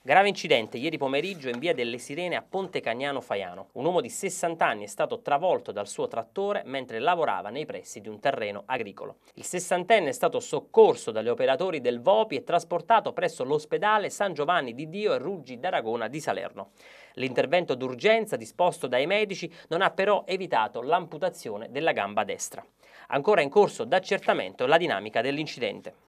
Grave incidente ieri pomeriggio in via delle Sirene a Ponte Cagnano Faiano. Un uomo di 60 anni è stato travolto dal suo trattore mentre lavorava nei pressi di un terreno agricolo. Il sessantenne è stato soccorso dagli operatori del VOPI e trasportato presso l'ospedale San Giovanni di Dio e Ruggi d'Aragona di Salerno. L'intervento d'urgenza disposto dai medici non ha però evitato l'amputazione della gamba destra. Ancora in corso d'accertamento la dinamica dell'incidente.